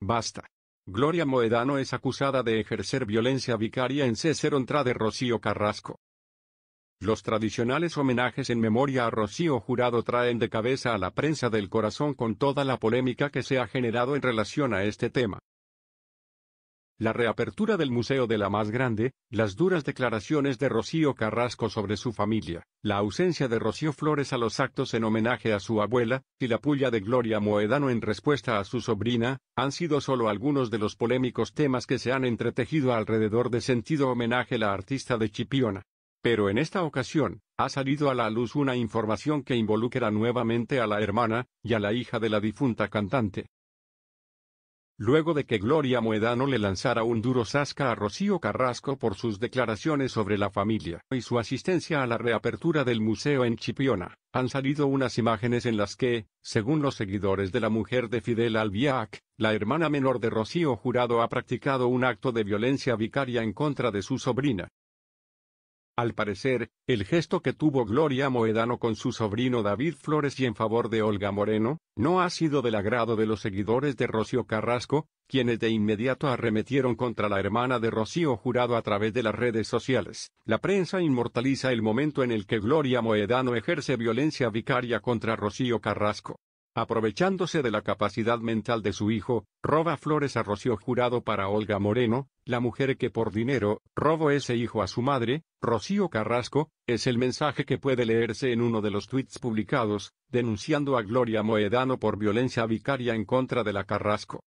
Basta. Gloria Moedano es acusada de ejercer violencia vicaria en César de Rocío Carrasco. Los tradicionales homenajes en memoria a Rocío Jurado traen de cabeza a la prensa del corazón con toda la polémica que se ha generado en relación a este tema. La reapertura del Museo de la Más Grande, las duras declaraciones de Rocío Carrasco sobre su familia, la ausencia de Rocío Flores a los actos en homenaje a su abuela, y la puya de Gloria Moedano en respuesta a su sobrina, han sido solo algunos de los polémicos temas que se han entretejido alrededor de sentido homenaje a la artista de Chipiona. Pero en esta ocasión, ha salido a la luz una información que involucra nuevamente a la hermana, y a la hija de la difunta cantante. Luego de que Gloria Moedano le lanzara un duro zasca a Rocío Carrasco por sus declaraciones sobre la familia y su asistencia a la reapertura del museo en Chipiona, han salido unas imágenes en las que, según los seguidores de la mujer de Fidel Albiac, la hermana menor de Rocío Jurado ha practicado un acto de violencia vicaria en contra de su sobrina. Al parecer, el gesto que tuvo Gloria Moedano con su sobrino David Flores y en favor de Olga Moreno, no ha sido del agrado de los seguidores de Rocío Carrasco, quienes de inmediato arremetieron contra la hermana de Rocío Jurado a través de las redes sociales. La prensa inmortaliza el momento en el que Gloria Moedano ejerce violencia vicaria contra Rocío Carrasco. Aprovechándose de la capacidad mental de su hijo, roba flores a Rocío Jurado para Olga Moreno, la mujer que por dinero, robó ese hijo a su madre, Rocío Carrasco, es el mensaje que puede leerse en uno de los tweets publicados, denunciando a Gloria Moedano por violencia vicaria en contra de la Carrasco.